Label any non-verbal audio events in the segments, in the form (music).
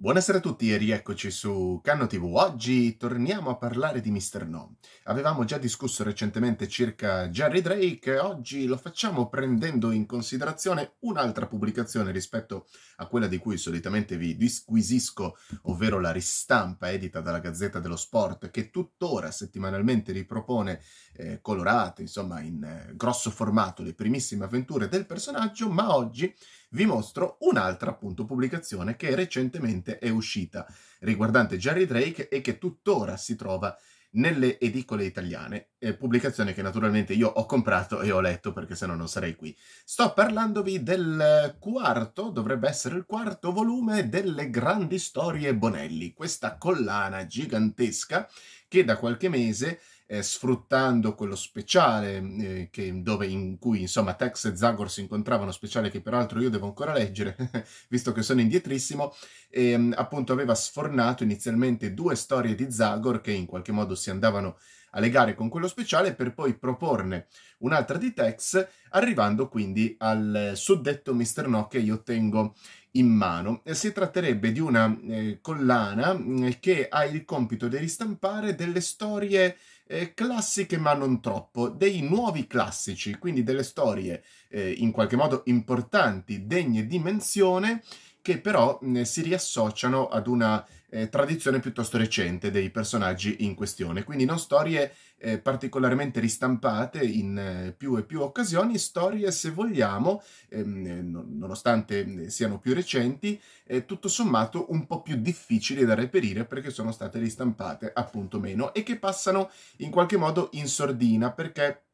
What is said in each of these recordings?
Buonasera a tutti e rieccoci su Canno TV. Oggi torniamo a parlare di Mr. No. Avevamo già discusso recentemente circa Jerry Drake, oggi lo facciamo prendendo in considerazione un'altra pubblicazione rispetto a quella di cui solitamente vi disquisisco, ovvero la ristampa edita dalla Gazzetta dello Sport, che tuttora settimanalmente ripropone eh, colorate, insomma in eh, grosso formato, le primissime avventure del personaggio, ma oggi vi mostro un'altra appunto pubblicazione che recentemente è uscita riguardante Jerry Drake e che tuttora si trova nelle edicole italiane, eh, pubblicazione che naturalmente io ho comprato e ho letto perché se no non sarei qui. Sto parlandovi del quarto, dovrebbe essere il quarto volume delle grandi storie Bonelli, questa collana gigantesca che da qualche mese eh, sfruttando quello speciale mm, eh, che, dove, in cui insomma Tex e Zagor si incontravano, speciale che peraltro io devo ancora leggere, (laughs) visto che sono indietrissimo, e, ehm, appunto aveva sfornato inizialmente due storie di Zagor che in qualche modo si andavano alle gare con quello speciale per poi proporne un'altra di Tex, arrivando quindi al suddetto Mr. No che io tengo in mano. Eh, si tratterebbe di una eh, collana eh, che ha il compito di ristampare delle storie eh, classiche ma non troppo, dei nuovi classici, quindi delle storie eh, in qualche modo importanti, degne di menzione, che però eh, si riassociano ad una eh, tradizione piuttosto recente dei personaggi in questione. Quindi non storie eh, particolarmente ristampate in eh, più e più occasioni, storie se vogliamo, ehm, nonostante siano più recenti, tutto sommato un po' più difficili da reperire perché sono state ristampate appunto meno e che passano in qualche modo in sordina perché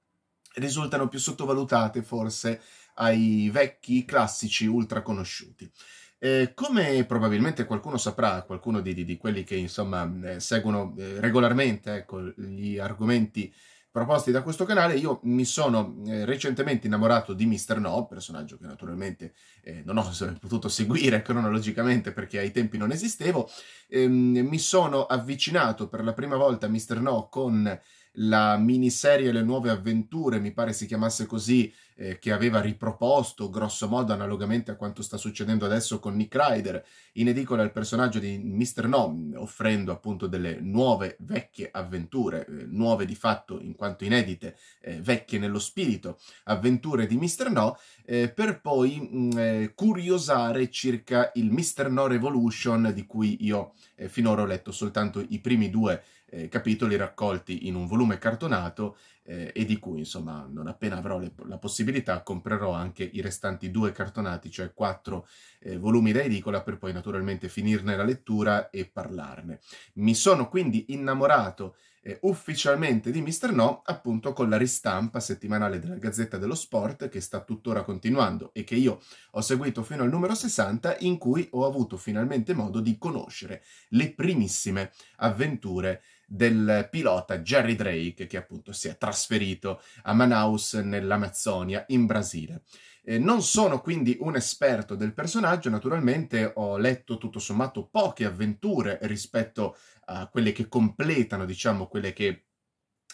risultano più sottovalutate forse ai vecchi classici ultra conosciuti. Eh, come probabilmente qualcuno saprà, qualcuno di, di, di quelli che insomma eh, seguono eh, regolarmente ecco, gli argomenti proposti da questo canale, io mi sono eh, recentemente innamorato di Mr. No, personaggio che naturalmente eh, non ho (laughs) potuto seguire cronologicamente perché ai tempi non esistevo, ehm, mi sono avvicinato per la prima volta a Mr. No con la miniserie Le nuove avventure, mi pare si chiamasse così, eh, che aveva riproposto grosso modo analogamente a quanto sta succedendo adesso con Nick Ryder in edicola il personaggio di Mr. No, offrendo appunto delle nuove vecchie avventure, eh, nuove di fatto in quanto inedite, eh, vecchie nello spirito, avventure di Mr. No, eh, per poi mh, mm, eh, curiosare circa il Mr. No Revolution di cui io eh, finora ho letto soltanto i primi due capitoli raccolti in un volume cartonato e di cui insomma non appena avrò le, la possibilità possibilità comprerò anche i restanti due cartonati, cioè quattro eh, volumi da edicola, per poi naturalmente finirne la lettura e parlarne. Mi sono quindi innamorato eh, ufficialmente di Mister No, appunto con la ristampa settimanale della Gazzetta dello Sport, che sta tuttora continuando e che io ho seguito fino al numero 60, in cui ho avuto finalmente modo di conoscere le primissime avventure del pilota Jerry Drake che appunto si è trasferito a Manaus nell'Amazzonia in Brasile. Eh, non sono quindi un esperto del personaggio, naturalmente ho letto tutto sommato poche avventure rispetto a quelle che completano, diciamo, quelle che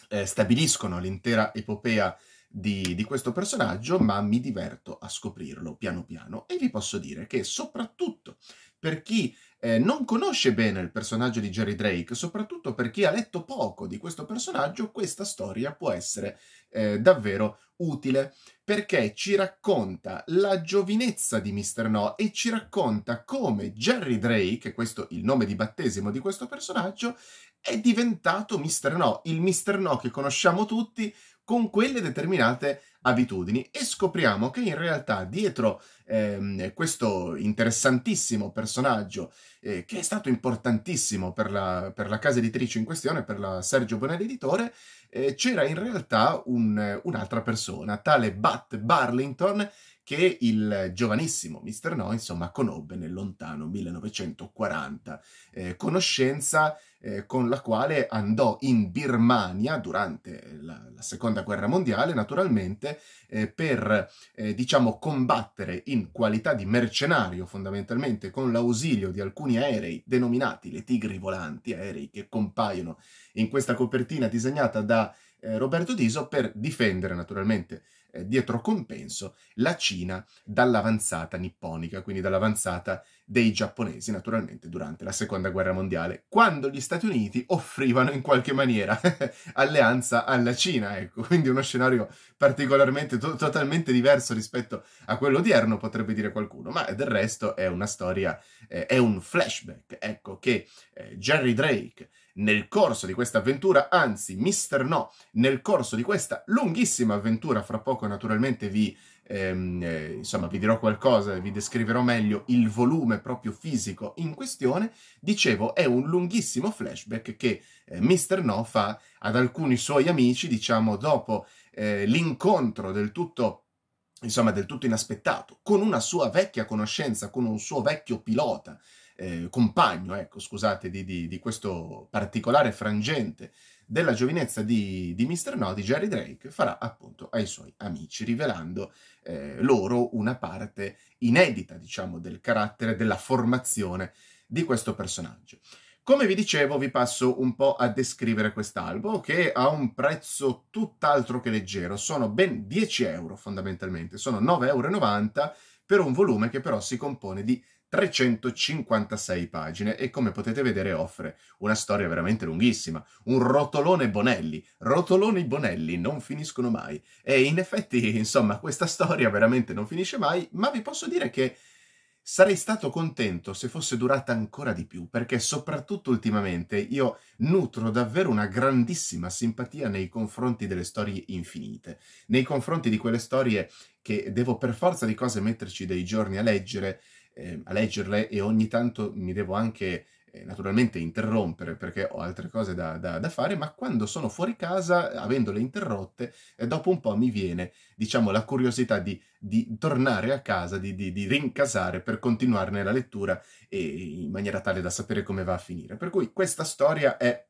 eh, stabiliscono l'intera epopea di, di, questo personaggio, ma mi diverto a scoprirlo piano piano e vi posso dire che soprattutto per chi eh, non conosce bene il personaggio di Jerry Drake, soprattutto per chi ha letto poco di questo personaggio, questa storia può essere eh, davvero utile perché ci racconta la giovinezza di Mr. No e ci racconta come Jerry Drake, questo è il nome di battesimo di questo personaggio, è diventato Mr. No, il Mr. No che conosciamo tutti con quelle determinate abitudini e scopriamo che in realtà dietro ehm, questo interessantissimo personaggio eh, che è stato importantissimo per la, per la, casa editrice in questione, per la Sergio Bonelli editore, eh, c'era in realtà un, un'altra persona, tale Bat Burlington, che il giovanissimo Mr. No, insomma, conobbe nel lontano 1940, eh, conoscenza eh, con la quale andò in Birmania durante eh, la, la seconda guerra mondiale, naturalmente, eh, per, eh, diciamo, combattere in qualità di mercenario, fondamentalmente, con l'ausilio di alcuni aerei denominati le tigri volanti, aerei che compaiono in questa copertina disegnata da eh, Roberto Diso per difendere, naturalmente, eh, dietro compenso la Cina dall'avanzata nipponica, quindi dall'avanzata dei giapponesi, naturalmente durante la seconda guerra mondiale, quando gli Stati Uniti offrivano in qualche maniera (laughs) alleanza alla Cina, ecco, quindi uno scenario particolarmente to- totalmente diverso rispetto a quello odierno, potrebbe dire qualcuno, ma del resto è una storia, eh, è un flashback, ecco, che eh, Jerry Drake nel corso di questa avventura, anzi, Mister No, nel corso di questa lunghissima avventura, fra poco naturalmente vi, ehm, eh, insomma, vi dirò qualcosa, vi descriverò meglio il volume proprio fisico in questione, dicevo, è un lunghissimo flashback che eh, Mister No fa ad alcuni suoi amici, diciamo, dopo eh, l'incontro del tutto insomma del tutto inaspettato, con una sua vecchia conoscenza, con un suo vecchio pilota eh, compagno, ecco, scusate, di, di, di, questo particolare frangente della giovinezza di, di Mr. No, di Jerry Drake, farà appunto ai suoi amici, rivelando eh, loro una parte inedita, diciamo, del carattere, della formazione di questo personaggio. Come vi dicevo, vi passo un po' a descrivere quest'album che ha un prezzo tutt'altro che leggero, sono ben 10 euro fondamentalmente, sono 9,90 euro per un volume che però si compone di 356 pagine e come potete vedere offre una storia veramente lunghissima, un rotolone Bonelli, rotoloni Bonelli non finiscono mai e in effetti insomma questa storia veramente non finisce mai, ma vi posso dire che Sarei stato contento se fosse durata ancora di più, perché soprattutto ultimamente io nutro davvero una grandissima simpatia nei confronti delle storie infinite, nei confronti di quelle storie che devo per forza di cose metterci dei giorni a leggere, eh, a leggerle e ogni tanto mi devo anche naturalmente interrompere perché ho altre cose da, da, da, fare, ma quando sono fuori casa, avendole interrotte, eh, dopo un po' mi viene, diciamo, la curiosità di, di tornare a casa, di, di, di, rincasare per continuarne la lettura e, in maniera tale da sapere come va a finire. Per cui questa storia è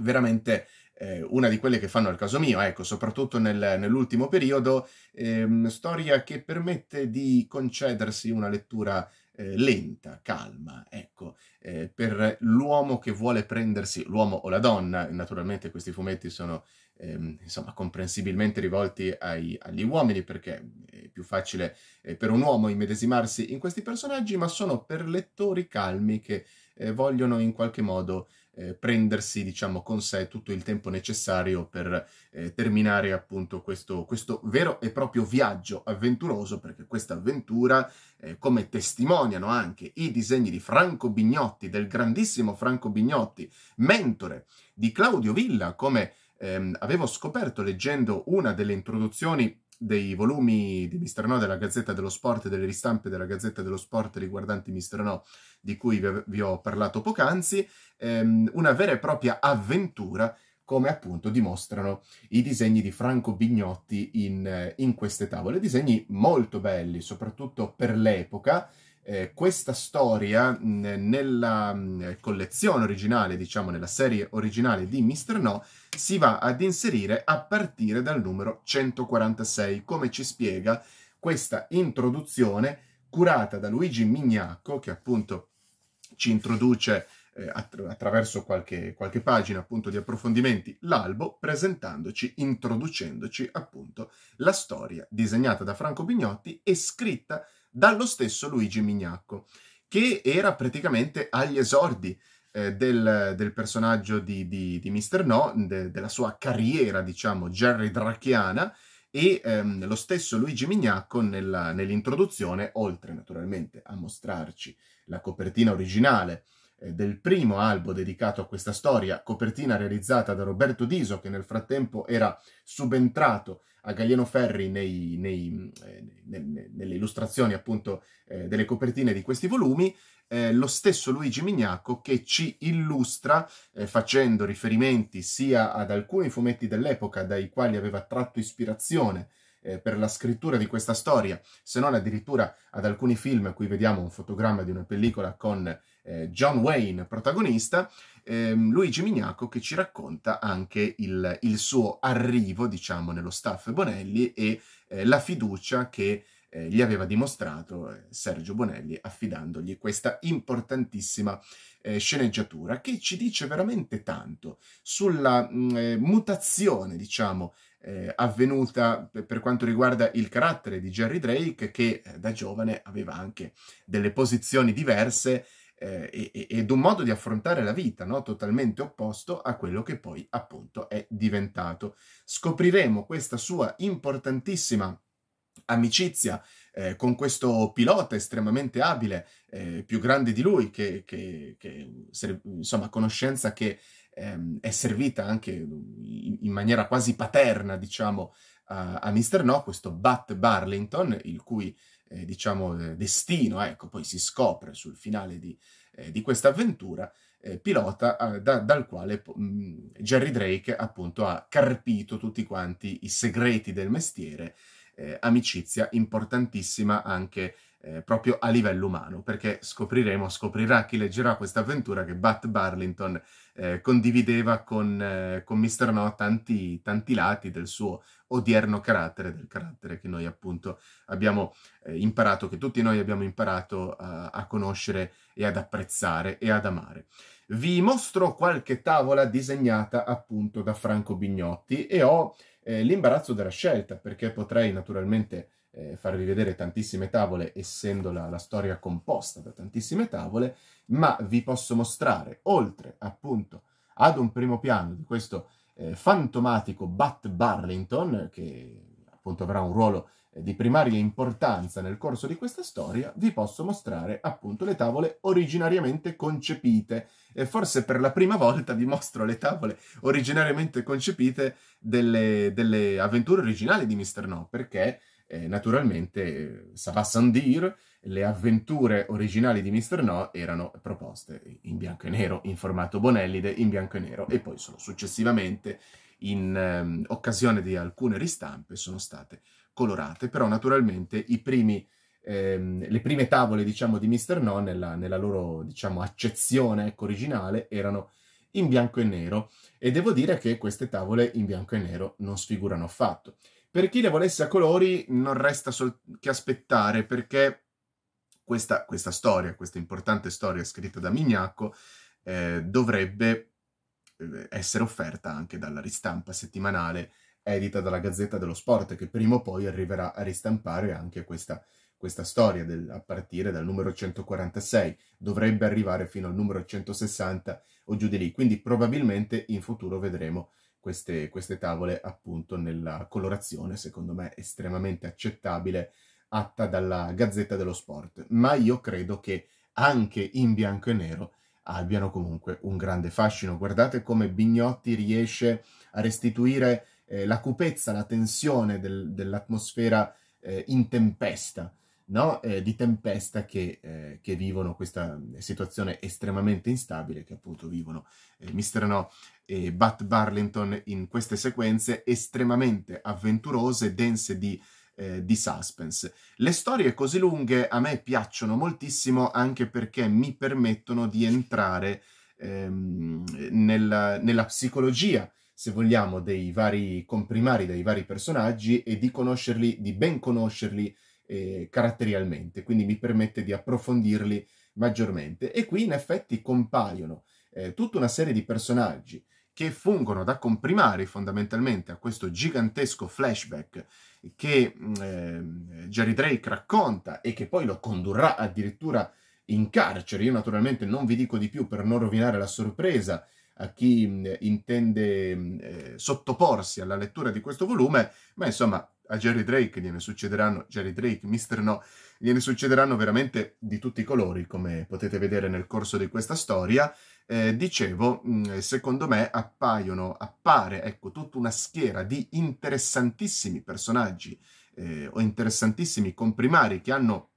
veramente eh, una di quelle che fanno al caso mio, ecco, soprattutto nel, nell'ultimo periodo, ehm, storia che permette di concedersi una lettura eh, lenta, calma, ecco, eh, per l'uomo che vuole prendersi, l'uomo o la donna, naturalmente questi fumetti sono ehm, insomma comprensibilmente rivolti ai, agli uomini perché eh, è più facile eh, per un uomo immedesimarsi in questi personaggi, ma sono per lettori calmi che eh, vogliono in qualche modo eh, prendersi diciamo con sé tutto il tempo necessario per eh, terminare appunto questo, questo, vero e proprio viaggio avventuroso perché questa avventura eh, come testimoniano anche i disegni di Franco Bignotti del grandissimo Franco Bignotti mentore di Claudio Villa come ehm, avevo scoperto leggendo una delle introduzioni dei volumi di Mister No della Gazzetta dello Sport e delle ristampe della Gazzetta dello Sport riguardanti Mister No di cui vi, ho parlato poc'anzi, ehm, una vera e propria avventura come appunto dimostrano i disegni di Franco Bignotti in, in queste tavole. Disegni molto belli, soprattutto per l'epoca, eh, questa storia nella collezione originale, diciamo nella serie originale di Mr. No, si va ad inserire a partire dal numero 146, come ci spiega questa introduzione curata da Luigi Mignacco, che appunto ci introduce eh, attra- attraverso qualche, qualche pagina appunto di approfondimenti l'albo, presentandoci, introducendoci appunto la storia disegnata da Franco Bignotti e scritta dallo stesso Luigi Mignacco, che era praticamente agli esordi eh, del, del, personaggio di, di, di Mr. No, de, della sua carriera, diciamo, Jerry Drachiana, e ehm, lo stesso Luigi Mignacco nella, nell'introduzione, oltre naturalmente a mostrarci la copertina originale eh, del primo albo dedicato a questa storia, copertina realizzata da Roberto Diso che nel frattempo era subentrato a Gagliano Ferri nei, nei, mm, eh, nelle illustrazioni appunto eh, delle copertine di questi volumi, eh, lo stesso Luigi Mignacco che ci illustra eh, facendo riferimenti sia ad alcuni fumetti dell'epoca dai quali aveva tratto ispirazione eh, per la scrittura di questa storia, se non addirittura ad alcuni film, qui vediamo un fotogramma di una pellicola con eh, John Wayne protagonista, ehm, Luigi Mignaco che ci racconta anche il, il, suo arrivo, diciamo, nello staff Bonelli e eh, la fiducia che eh, gli aveva dimostrato eh, Sergio Bonelli affidandogli questa importantissima eh, sceneggiatura che ci dice veramente tanto sulla mh, mm, eh, mutazione, diciamo, eh, avvenuta per quanto riguarda il carattere di Jerry Drake, che eh, da giovane aveva anche delle posizioni diverse eh, ed un modo di affrontare la vita no? totalmente opposto a quello che poi appunto è diventato. Scopriremo questa sua importantissima amicizia eh, con questo pilota estremamente abile, eh, più grande di lui, che, che, che insomma, conoscenza che ehm, è servita anche in, maniera quasi paterna, diciamo, a, a Mr. No, questo Bat Burlington, il cui eh, diciamo, eh, destino, ecco, poi si scopre sul finale di, eh, di questa avventura, eh, pilota ah, da, dal quale mh, mm, Jerry Drake appunto ha carpito tutti quanti i segreti del mestiere, eh, amicizia importantissima anche eh, proprio a livello umano, perché scopriremo, scoprirà chi leggerà questa avventura che Bat Barlington eh, condivideva con, eh, con Mr. No tanti, tanti, lati del suo odierno carattere, del carattere che noi appunto abbiamo eh, imparato, che tutti noi abbiamo imparato a, a conoscere e ad apprezzare e ad amare. Vi mostro qualche tavola disegnata appunto da Franco Bignotti e ho eh, l'imbarazzo della scelta perché potrei naturalmente eh, farvi vedere tantissime tavole, essendo la, la, storia composta da tantissime tavole, ma vi posso mostrare, oltre appunto ad un primo piano di questo eh, fantomatico Bat Burlington, che appunto avrà un ruolo eh, di primaria importanza nel corso di questa storia, vi posso mostrare appunto le tavole originariamente concepite. E forse per la prima volta vi mostro le tavole originariamente concepite delle, delle avventure originali di Mr. No, perché eh, naturalmente eh, sans dire, le avventure originali di Mr. No erano proposte in bianco e nero, in formato Bonellide, in bianco e nero, e poi solo successivamente, in ehm, occasione di alcune ristampe, sono state colorate, però naturalmente primi, ehm, le prime tavole diciamo, di Mr. No, nella, nella loro diciamo, accezione ecco, originale, erano in bianco e nero, e devo dire che queste tavole in bianco e nero non sfigurano affatto. Per chi le volesse a colori non resta sol- che aspettare perché questa, questa, storia, questa importante storia scritta da Mignacco, eh, dovrebbe eh, essere offerta anche dalla ristampa settimanale edita dalla Gazzetta dello Sport, che prima o poi arriverà a ristampare anche questa, questa storia del, a partire dal numero 146, dovrebbe arrivare fino al numero 160 o giù di lì, quindi probabilmente in futuro vedremo queste, queste tavole appunto nella colorazione, secondo me, estremamente accettabile, atta dalla Gazzetta dello Sport. Ma io credo che anche in bianco e nero abbiano comunque un grande fascino. Guardate come Bignotti riesce a restituire eh, la cupezza, la tensione del, dell'atmosfera eh, in tempesta no? eh, di tempesta che, eh, che, vivono questa eh, situazione estremamente instabile che appunto vivono eh, Mister No e Bat Barlington in queste sequenze estremamente avventurose, dense di, eh, di suspense. Le storie così lunghe a me piacciono moltissimo anche perché mi permettono di entrare ehm, nella, nella psicologia se vogliamo, dei vari comprimari, dei vari personaggi e di conoscerli, di ben conoscerli eh, caratterialmente, quindi mi permette di approfondirli maggiormente. E qui in effetti compaiono eh, tutta una serie di personaggi che fungono da comprimari fondamentalmente a questo gigantesco flashback che mm, eh, Jerry Drake racconta e che poi lo condurrà addirittura in carcere. Io naturalmente non vi dico di più per non rovinare la sorpresa a chi mh, mm, intende mh, mm, eh, sottoporsi alla lettura di questo volume, ma insomma a Jerry Drake gliene succederanno, Jerry Drake, Mister No, gliene succederanno veramente di tutti i colori, come potete vedere nel corso di questa storia. Eh, dicevo, mm, secondo me appaiono, appare ecco, tutta una schiera di interessantissimi personaggi eh, o interessantissimi comprimari che hanno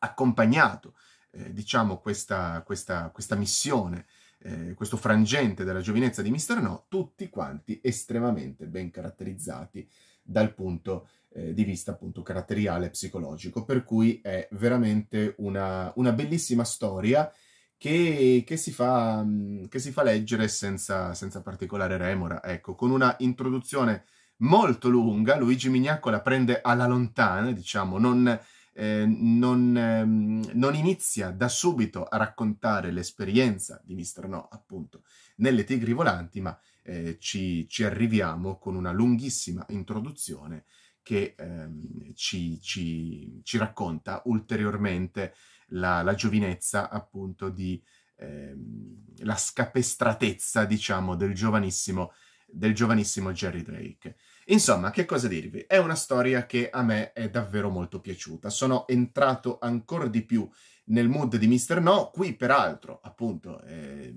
accompagnato, eh, diciamo, questa, questa, questa missione eh, questo frangente della giovinezza di Mister No, tutti quanti estremamente ben caratterizzati dal punto eh, di vista appunto caratteriale e psicologico, per cui è veramente una, una bellissima storia che, che, si fa, che, si fa, leggere senza, senza particolare remora, ecco, con una introduzione molto lunga, Luigi Mignacco la prende alla lontana, diciamo, non, eh, non, ehm, non inizia da subito a raccontare l'esperienza di Mister No, appunto, nelle Tigri Volanti, ma eh, ci, ci, arriviamo con una lunghissima introduzione che ehm, ci, ci, ci, racconta ulteriormente la, la giovinezza appunto di ehm, la scapestratezza diciamo del giovanissimo del giovanissimo Jerry Drake. Insomma, che cosa dirvi? È una storia che a me è davvero molto piaciuta. Sono entrato ancora di più nel mood di Mister No. Qui, peraltro, appunto, eh,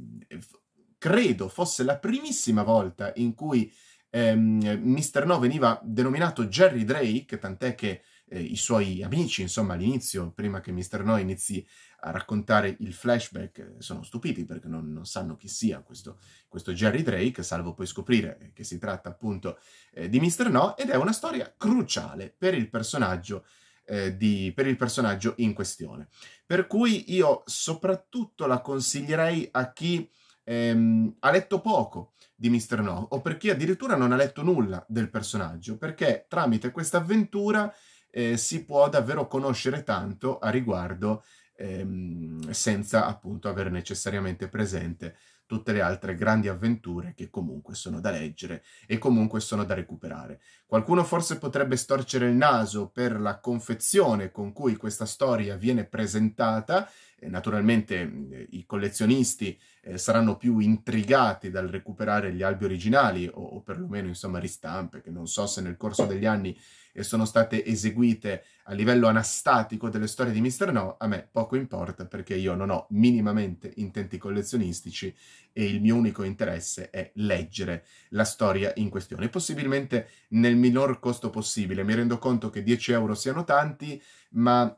credo fosse la primissima volta in cui ehm, Mister No veniva denominato Jerry Drake, tant'è che eh, i suoi amici, insomma, all'inizio, prima che Mister No inizi a raccontare il flashback, sono stupiti perché non, non sanno chi sia questo, questo, Jerry Drake, salvo poi scoprire eh, che si tratta appunto eh, di Mister No, ed è una storia cruciale per il personaggio eh, di, per il personaggio in questione. Per cui io soprattutto la consiglierei a chi ehm, ha letto poco di Mr. No, o per chi addirittura non ha letto nulla del personaggio, perché tramite questa avventura eh, si può davvero conoscere tanto a riguardo ehm, senza appunto aver necessariamente presente tutte le altre grandi avventure che comunque sono da leggere e comunque sono da recuperare. Qualcuno forse potrebbe storcere il naso per la confezione con cui questa storia viene presentata, eh, naturalmente eh, i collezionisti eh, saranno più intrigati dal recuperare gli albi originali o, o perlomeno insomma ristampe che non so se nel corso degli anni e sono state eseguite a livello anastatico delle storie di Mr. No, a me poco importa perché io non ho minimamente intenti collezionistici e il mio unico interesse è leggere la storia in questione, possibilmente nel minor costo possibile. Mi rendo conto che 10 euro siano tanti, ma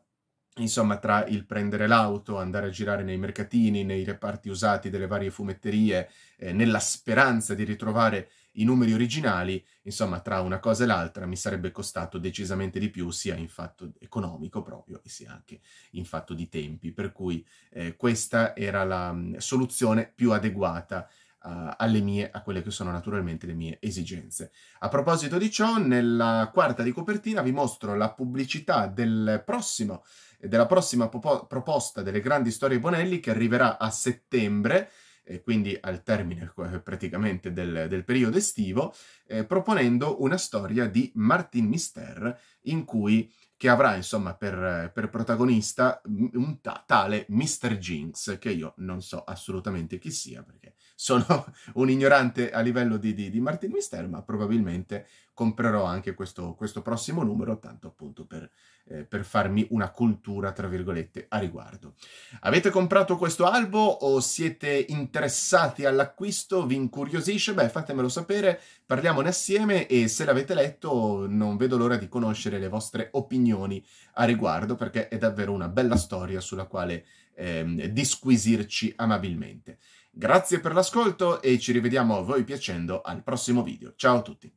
insomma, tra il prendere l'auto, andare a girare nei mercatini, nei reparti usati delle varie fumetterie, eh, nella speranza di ritrovare i numeri originali, insomma, tra una cosa e l'altra mi sarebbe costato decisamente di più, sia in fatto economico proprio sia anche in fatto di tempi. Per cui eh, questa era la mh, mm, soluzione più adeguata alle mie, a quelle che sono naturalmente le mie esigenze. A proposito di ciò, nella quarta di copertina vi mostro la pubblicità del prossimo, della prossima proposta delle grandi storie Bonelli che arriverà a settembre eh, quindi al termine eh, praticamente del, del periodo estivo, eh, proponendo una storia di Martin Mister in cui che avrà insomma per, per protagonista un ta- tale Mr. Jinx, che io non so assolutamente chi sia perché sono (laughs) un ignorante a livello di, di, di Martin Mister, ma probabilmente comprerò anche questo, questo prossimo numero, tanto appunto per, eh, per, farmi una cultura, tra virgolette, a riguardo. Avete comprato questo albo o siete interessati all'acquisto? Vi incuriosisce? Beh, fatemelo sapere, parliamone assieme e se l'avete letto non vedo l'ora di conoscere le vostre opinioni a riguardo, perché è davvero una bella storia sulla quale ehm, disquisirci amabilmente. Grazie per l'ascolto e ci rivediamo voi piacendo al prossimo video. Ciao a tutti!